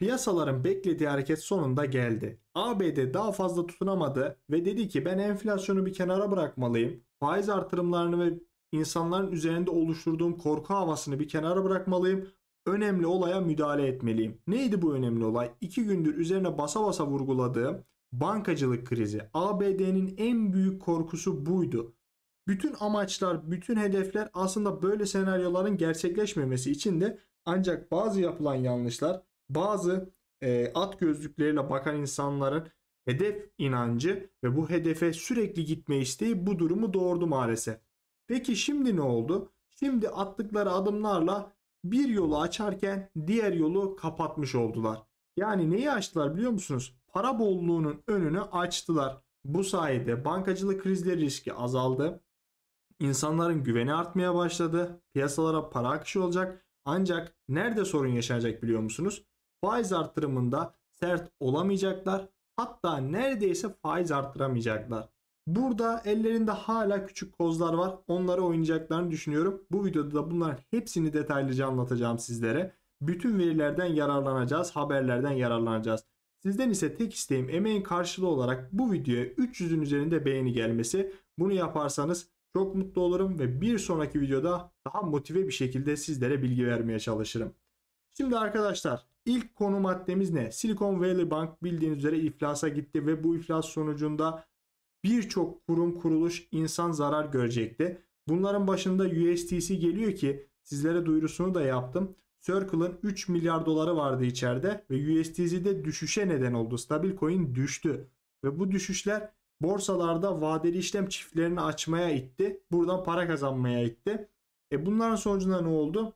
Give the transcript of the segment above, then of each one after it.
Piyasaların beklediği hareket sonunda geldi. ABD daha fazla tutunamadı ve dedi ki ben enflasyonu bir kenara bırakmalıyım. Faiz artırımlarını ve insanların üzerinde oluşturduğum korku havasını bir kenara bırakmalıyım. Önemli olaya müdahale etmeliyim. Neydi bu önemli olay? İki gündür üzerine basa basa vurguladığım bankacılık krizi. ABD'nin en büyük korkusu buydu. Bütün amaçlar, bütün hedefler aslında böyle senaryoların gerçekleşmemesi için de ancak bazı yapılan yanlışlar bazı e, at gözlükleriyle bakan insanların hedef inancı ve bu hedefe sürekli gitme isteği bu durumu doğurdu maalesef. Peki şimdi ne oldu? Şimdi attıkları adımlarla bir yolu açarken diğer yolu kapatmış oldular. Yani neyi açtılar biliyor musunuz? Para bolluğunun önünü açtılar. Bu sayede bankacılık krizleri riski azaldı. İnsanların güveni artmaya başladı. Piyasalara para akışı olacak. Ancak nerede sorun yaşanacak biliyor musunuz? faiz arttırımında sert olamayacaklar. Hatta neredeyse faiz artıramayacaklar. Burada ellerinde hala küçük kozlar var. Onları oynayacaklarını düşünüyorum. Bu videoda da bunların hepsini detaylıca anlatacağım sizlere. Bütün verilerden yararlanacağız, haberlerden yararlanacağız. Sizden ise tek isteğim emeğin karşılığı olarak bu videoya 300'ün üzerinde beğeni gelmesi. Bunu yaparsanız çok mutlu olurum ve bir sonraki videoda daha motive bir şekilde sizlere bilgi vermeye çalışırım. Şimdi arkadaşlar İlk konu maddemiz ne? Silicon Valley Bank bildiğiniz üzere iflasa gitti ve bu iflas sonucunda birçok kurum kuruluş insan zarar görecekti. Bunların başında USDC geliyor ki sizlere duyurusunu da yaptım. Circle'ın 3 milyar doları vardı içeride ve USDC'de düşüşe neden oldu. Stabil Stablecoin düştü ve bu düşüşler borsalarda vadeli işlem çiftlerini açmaya itti. Buradan para kazanmaya itti. E bunların sonucunda ne oldu?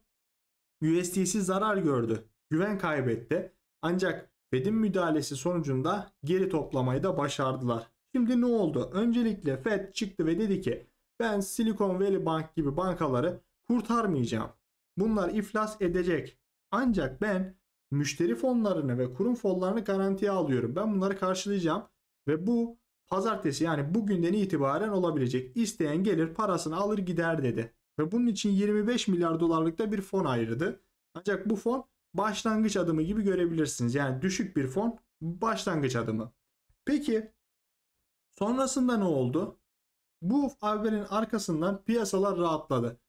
USDC zarar gördü güven kaybetti. Ancak Fed'in müdahalesi sonucunda geri toplamayı da başardılar. Şimdi ne oldu? Öncelikle Fed çıktı ve dedi ki ben Silicon Valley Bank gibi bankaları kurtarmayacağım. Bunlar iflas edecek. Ancak ben müşteri fonlarını ve kurum fonlarını garantiye alıyorum. Ben bunları karşılayacağım ve bu pazartesi yani bugünden itibaren olabilecek. İsteyen gelir parasını alır gider dedi. Ve bunun için 25 milyar dolarlık da bir fon ayırdı. Ancak bu fon başlangıç adımı gibi görebilirsiniz. Yani düşük bir fon başlangıç adımı. Peki sonrasında ne oldu? Bu haberin arkasından piyasalar rahatladı.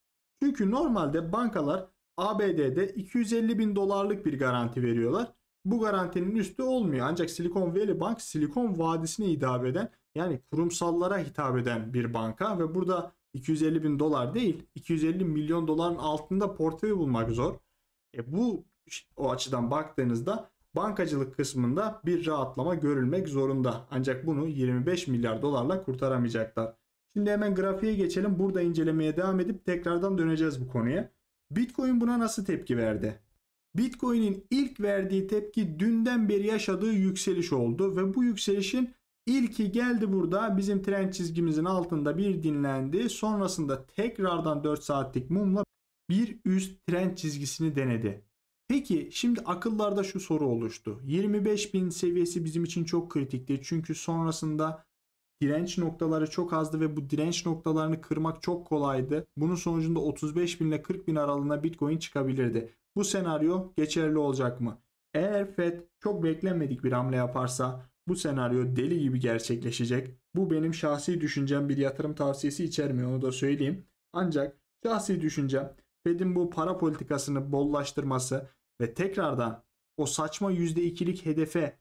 Çünkü normalde bankalar ABD'de 250 bin dolarlık bir garanti veriyorlar. Bu garantinin üstü olmuyor. Ancak Silicon Valley Bank Silikon Vadisi'ne hitap eden yani kurumsallara hitap eden bir banka ve burada 250 bin dolar değil 250 milyon doların altında portföy bulmak zor. E bu o açıdan baktığınızda bankacılık kısmında bir rahatlama görülmek zorunda. Ancak bunu 25 milyar dolarla kurtaramayacaklar. Şimdi hemen grafiğe geçelim. Burada incelemeye devam edip tekrardan döneceğiz bu konuya. Bitcoin buna nasıl tepki verdi? Bitcoin'in ilk verdiği tepki dünden beri yaşadığı yükseliş oldu ve bu yükselişin ilki geldi burada bizim trend çizgimizin altında bir dinlendi. Sonrasında tekrardan 4 saatlik mumla bir üst trend çizgisini denedi. Peki şimdi akıllarda şu soru oluştu. 25.000 seviyesi bizim için çok kritikti. Çünkü sonrasında direnç noktaları çok azdı ve bu direnç noktalarını kırmak çok kolaydı. Bunun sonucunda 35.000 ile 40.000 aralığında Bitcoin çıkabilirdi. Bu senaryo geçerli olacak mı? Eğer Fed çok beklenmedik bir hamle yaparsa bu senaryo deli gibi gerçekleşecek. Bu benim şahsi düşüncem bir yatırım tavsiyesi içermiyor onu da söyleyeyim. Ancak şahsi düşüncem Fed'in bu para politikasını bollaştırması ve tekrardan o saçma %2'lik hedefe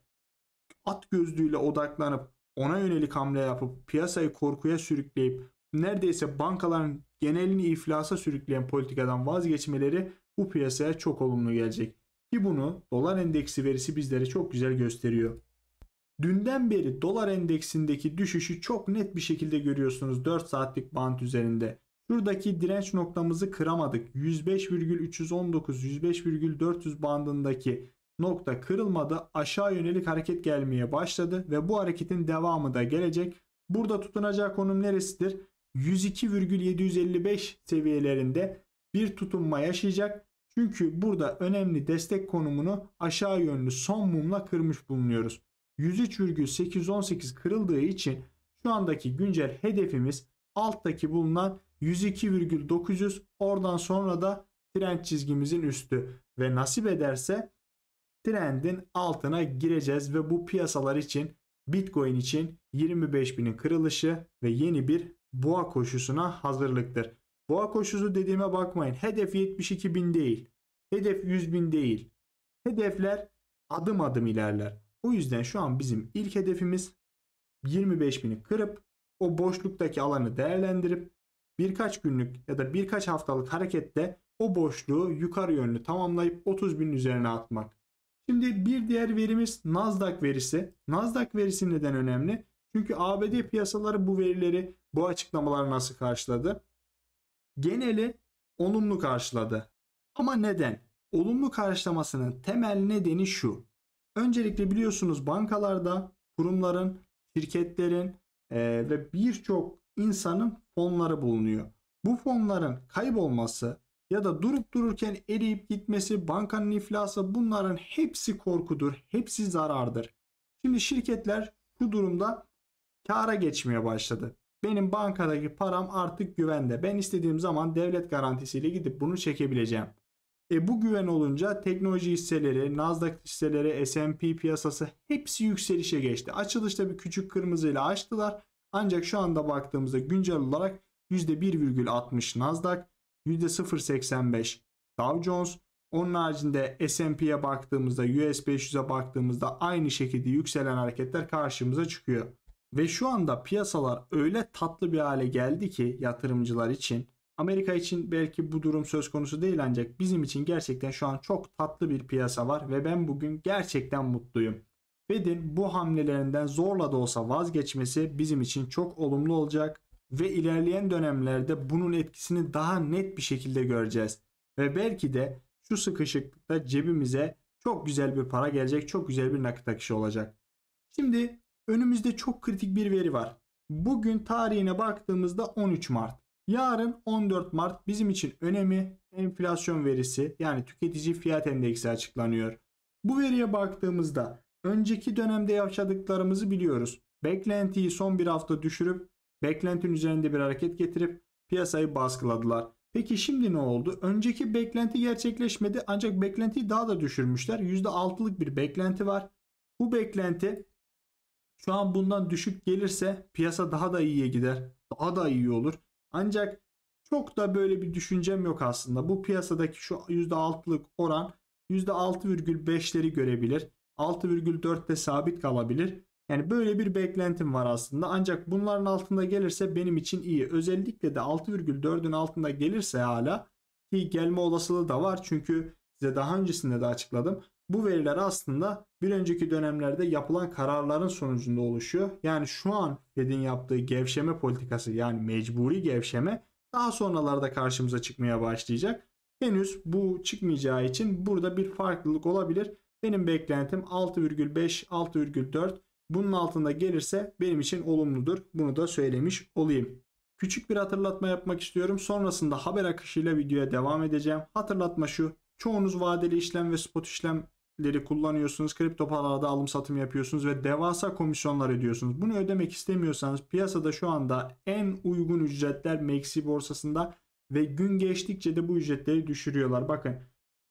at gözlüğüyle odaklanıp ona yönelik hamle yapıp piyasayı korkuya sürükleyip neredeyse bankaların genelini iflasa sürükleyen politikadan vazgeçmeleri bu piyasaya çok olumlu gelecek. Ki bunu dolar endeksi verisi bizlere çok güzel gösteriyor. Dünden beri dolar endeksindeki düşüşü çok net bir şekilde görüyorsunuz 4 saatlik bant üzerinde. Şuradaki direnç noktamızı kıramadık. 105,319 105,400 bandındaki nokta kırılmadı. Aşağı yönelik hareket gelmeye başladı ve bu hareketin devamı da gelecek. Burada tutunacağı konum neresidir? 102,755 seviyelerinde bir tutunma yaşayacak. Çünkü burada önemli destek konumunu aşağı yönlü son mumla kırmış bulunuyoruz. 103,818 kırıldığı için şu andaki güncel hedefimiz alttaki bulunan 102,900 oradan sonra da trend çizgimizin üstü ve nasip ederse trendin altına gireceğiz ve bu piyasalar için Bitcoin için 25.000'in kırılışı ve yeni bir boğa koşusuna hazırlıktır. Boğa koşusu dediğime bakmayın. Hedef 72.000 değil. Hedef 100.000 değil. Hedefler adım adım ilerler. O yüzden şu an bizim ilk hedefimiz 25.000'i kırıp o boşluktaki alanı değerlendirip birkaç günlük ya da birkaç haftalık harekette o boşluğu yukarı yönlü tamamlayıp 30 bin üzerine atmak. Şimdi bir diğer verimiz Nasdaq verisi. Nasdaq verisi neden önemli? Çünkü ABD piyasaları bu verileri, bu açıklamaları nasıl karşıladı? Geneli olumlu karşıladı. Ama neden? Olumlu karşılamasının temel nedeni şu. Öncelikle biliyorsunuz bankalarda kurumların, şirketlerin ve birçok insanın fonları bulunuyor. Bu fonların kaybolması ya da durup dururken eriyip gitmesi, bankanın iflası bunların hepsi korkudur. Hepsi zarardır. Şimdi şirketler bu durumda kara geçmeye başladı. Benim bankadaki param artık güvende. Ben istediğim zaman devlet garantisiyle gidip bunu çekebileceğim. E bu güven olunca teknoloji hisseleri, Nasdaq hisseleri, S&P piyasası hepsi yükselişe geçti. Açılışta bir küçük kırmızıyla açtılar. Ancak şu anda baktığımızda güncel olarak %1,60 Nasdaq, %0,85 Dow Jones. Onun haricinde S&P'ye baktığımızda, US 500'e baktığımızda aynı şekilde yükselen hareketler karşımıza çıkıyor. Ve şu anda piyasalar öyle tatlı bir hale geldi ki yatırımcılar için. Amerika için belki bu durum söz konusu değil ancak bizim için gerçekten şu an çok tatlı bir piyasa var ve ben bugün gerçekten mutluyum. Fed'in bu hamlelerinden zorla da olsa vazgeçmesi bizim için çok olumlu olacak ve ilerleyen dönemlerde bunun etkisini daha net bir şekilde göreceğiz. Ve belki de şu sıkışıklıkta cebimize çok güzel bir para gelecek, çok güzel bir nakit akışı olacak. Şimdi önümüzde çok kritik bir veri var. Bugün tarihine baktığımızda 13 Mart. Yarın 14 Mart bizim için önemli enflasyon verisi yani tüketici fiyat endeksi açıklanıyor. Bu veriye baktığımızda önceki dönemde yaşadıklarımızı biliyoruz. Beklentiyi son bir hafta düşürüp beklentinin üzerinde bir hareket getirip piyasayı baskıladılar. Peki şimdi ne oldu? Önceki beklenti gerçekleşmedi ancak beklentiyi daha da düşürmüşler. %6'lık bir beklenti var. Bu beklenti şu an bundan düşük gelirse piyasa daha da iyiye gider. Daha da iyi olur. Ancak çok da böyle bir düşüncem yok aslında. Bu piyasadaki şu %6'lık oran %6,5'leri görebilir. 6,4'te sabit kalabilir. Yani böyle bir beklentim var aslında. Ancak bunların altında gelirse benim için iyi. Özellikle de 6,4'ün altında gelirse hala ki gelme olasılığı da var. Çünkü size daha öncesinde de açıkladım. Bu veriler aslında bir önceki dönemlerde yapılan kararların sonucunda oluşuyor. Yani şu an Fed'in yaptığı gevşeme politikası yani mecburi gevşeme daha sonralarda karşımıza çıkmaya başlayacak. Henüz bu çıkmayacağı için burada bir farklılık olabilir. Benim beklentim 6,5, 6,4. Bunun altında gelirse benim için olumludur. Bunu da söylemiş olayım. Küçük bir hatırlatma yapmak istiyorum. Sonrasında haber akışıyla videoya devam edeceğim. Hatırlatma şu. Çoğunuz vadeli işlem ve spot işlemleri kullanıyorsunuz. Kripto paralarda alım satım yapıyorsunuz ve devasa komisyonlar ödüyorsunuz. Bunu ödemek istemiyorsanız piyasada şu anda en uygun ücretler Maxi borsasında ve gün geçtikçe de bu ücretleri düşürüyorlar. Bakın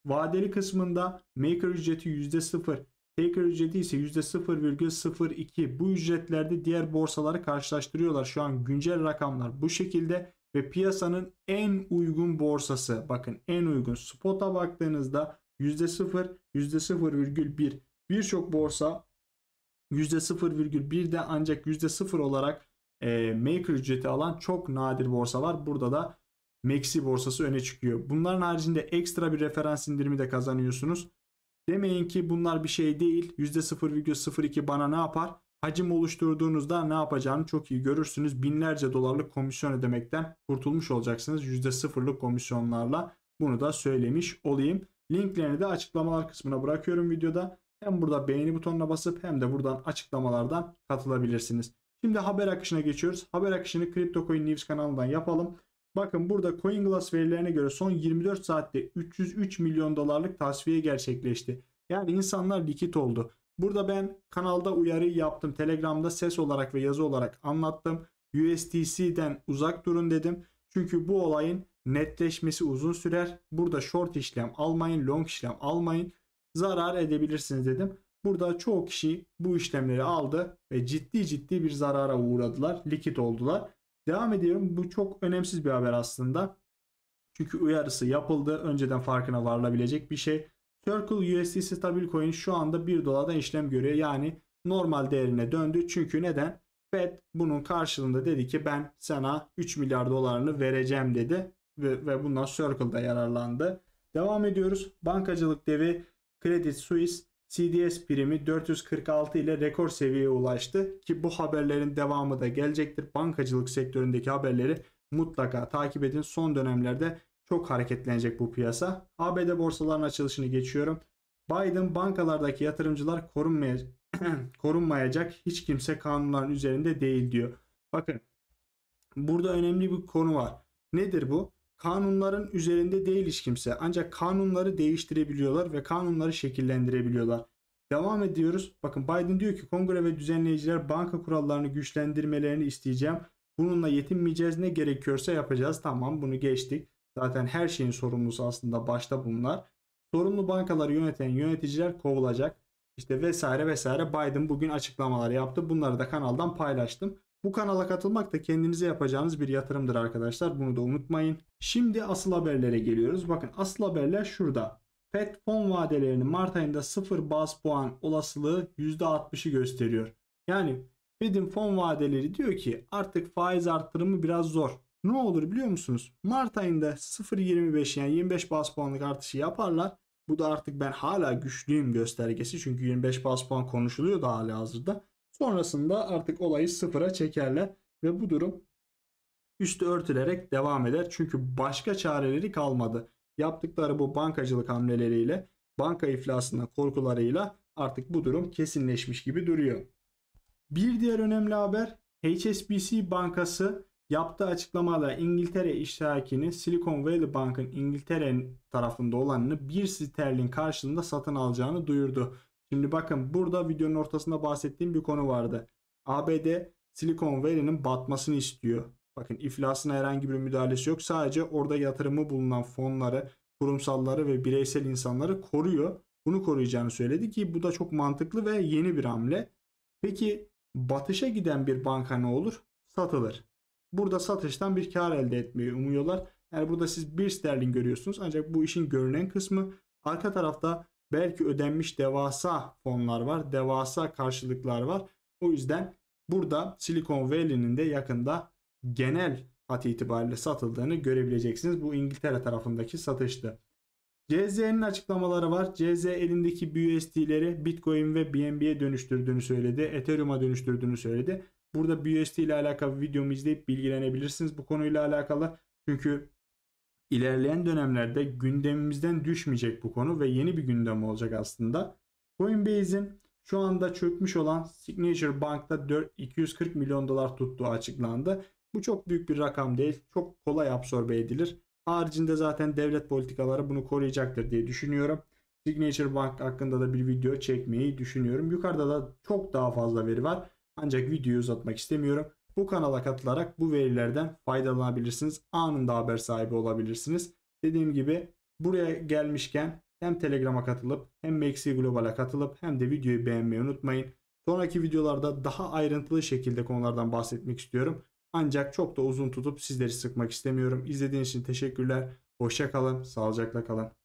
Vadeli kısmında maker ücreti %0, taker ücreti ise %0,02. Bu ücretlerde diğer borsaları karşılaştırıyorlar. Şu an güncel rakamlar bu şekilde ve piyasanın en uygun borsası bakın en uygun spot'a baktığınızda %0, %0,1 birçok borsa %0,1 de ancak %0 olarak e, maker ücreti alan çok nadir borsalar. Burada da Maxi borsası öne çıkıyor. Bunların haricinde ekstra bir referans indirimi de kazanıyorsunuz. Demeyin ki bunlar bir şey değil. %0,02 bana ne yapar? Hacim oluşturduğunuzda ne yapacağını çok iyi görürsünüz. Binlerce dolarlık komisyon ödemekten kurtulmuş olacaksınız. %0'lık komisyonlarla bunu da söylemiş olayım. Linklerini de açıklamalar kısmına bırakıyorum videoda. Hem burada beğeni butonuna basıp hem de buradan açıklamalardan katılabilirsiniz. Şimdi haber akışına geçiyoruz. Haber akışını CryptoCoin News kanalından yapalım. Bakın burada CoinGlass verilerine göre son 24 saatte 303 milyon dolarlık tasfiye gerçekleşti. Yani insanlar likit oldu. Burada ben kanalda uyarı yaptım. Telegram'da ses olarak ve yazı olarak anlattım. USDC'den uzak durun dedim. Çünkü bu olayın netleşmesi uzun sürer. Burada short işlem almayın, long işlem almayın. Zarar edebilirsiniz dedim. Burada çoğu kişi bu işlemleri aldı ve ciddi ciddi bir zarara uğradılar, likit oldular. Devam ediyorum. Bu çok önemsiz bir haber aslında. Çünkü uyarısı yapıldı. Önceden farkına varılabilecek bir şey. Circle USD stabil coin şu anda 1 dolardan işlem görüyor. Yani normal değerine döndü. Çünkü neden? Fed bunun karşılığında dedi ki ben sana 3 milyar dolarını vereceğim dedi. Ve, ve bundan Circle'da yararlandı. Devam ediyoruz. Bankacılık devi Credit Suisse CDS primi 446 ile rekor seviyeye ulaştı ki bu haberlerin devamı da gelecektir. Bankacılık sektöründeki haberleri mutlaka takip edin. Son dönemlerde çok hareketlenecek bu piyasa. ABD borsalarının açılışını geçiyorum. Biden bankalardaki yatırımcılar korunmaya, korunmayacak hiç kimse kanunların üzerinde değil diyor. Bakın burada önemli bir konu var. Nedir bu? Kanunların üzerinde değil hiç kimse. Ancak kanunları değiştirebiliyorlar ve kanunları şekillendirebiliyorlar. Devam ediyoruz. Bakın Biden diyor ki kongre ve düzenleyiciler banka kurallarını güçlendirmelerini isteyeceğim. Bununla yetinmeyeceğiz. Ne gerekiyorsa yapacağız. Tamam bunu geçtik. Zaten her şeyin sorumlusu aslında başta bunlar. Sorumlu bankaları yöneten yöneticiler kovulacak. İşte vesaire vesaire Biden bugün açıklamalar yaptı. Bunları da kanaldan paylaştım. Bu kanala katılmak da kendinize yapacağınız bir yatırımdır arkadaşlar. Bunu da unutmayın. Şimdi asıl haberlere geliyoruz. Bakın asıl haberler şurada. FED fon vadelerini Mart ayında 0 baz puan olasılığı %60'ı gösteriyor. Yani Fed'in fon vadeleri diyor ki artık faiz arttırımı biraz zor. Ne olur biliyor musunuz? Mart ayında 0.25 yani 25 baz puanlık artışı yaparlar. Bu da artık ben hala güçlüyüm göstergesi. Çünkü 25 baz puan konuşuluyor da hala hazırda. Sonrasında artık olayı sıfıra çekerler ve bu durum üstü örtülerek devam eder. Çünkü başka çareleri kalmadı. Yaptıkları bu bankacılık hamleleriyle, banka iflasına korkularıyla artık bu durum kesinleşmiş gibi duruyor. Bir diğer önemli haber HSBC Bankası yaptığı açıklamada İngiltere iştirakini Silicon Valley Bank'ın İngiltere tarafında olanını 1 sterlin karşılığında satın alacağını duyurdu. Şimdi bakın burada videonun ortasında bahsettiğim bir konu vardı. ABD Silicon Valley'nin batmasını istiyor. Bakın iflasına herhangi bir müdahalesi yok. Sadece orada yatırımı bulunan fonları, kurumsalları ve bireysel insanları koruyor. Bunu koruyacağını söyledi ki bu da çok mantıklı ve yeni bir hamle. Peki batışa giden bir banka ne olur? Satılır. Burada satıştan bir kar elde etmeyi umuyorlar. Yani burada siz bir sterlin görüyorsunuz ancak bu işin görünen kısmı arka tarafta Belki ödenmiş devasa fonlar var, devasa karşılıklar var. O yüzden burada Silicon Valley'nin de yakında genel hat itibariyle satıldığını görebileceksiniz. Bu İngiltere tarafındaki satıştı. CZ'nin açıklamaları var. CZ elindeki BUSD'leri Bitcoin ve BNB'ye dönüştürdüğünü söyledi. Ethereum'a dönüştürdüğünü söyledi. Burada BUSD ile alakalı videomu izleyip bilgilenebilirsiniz bu konuyla alakalı. Çünkü İlerleyen dönemlerde gündemimizden düşmeyecek bu konu ve yeni bir gündem olacak aslında. Coinbase'in şu anda çökmüş olan Signature Bank'ta 4, 240 milyon dolar tuttuğu açıklandı. Bu çok büyük bir rakam değil. Çok kolay absorbe edilir. Haricinde zaten devlet politikaları bunu koruyacaktır diye düşünüyorum. Signature Bank hakkında da bir video çekmeyi düşünüyorum. Yukarıda da çok daha fazla veri var. Ancak videoyu uzatmak istemiyorum. Bu kanala katılarak bu verilerden faydalanabilirsiniz. Anında haber sahibi olabilirsiniz. Dediğim gibi buraya gelmişken hem Telegram'a katılıp hem Maxi Global'a katılıp hem de videoyu beğenmeyi unutmayın. Sonraki videolarda daha ayrıntılı şekilde konulardan bahsetmek istiyorum. Ancak çok da uzun tutup sizleri sıkmak istemiyorum. İzlediğiniz için teşekkürler. Hoşça kalın, sağlıcakla kalın.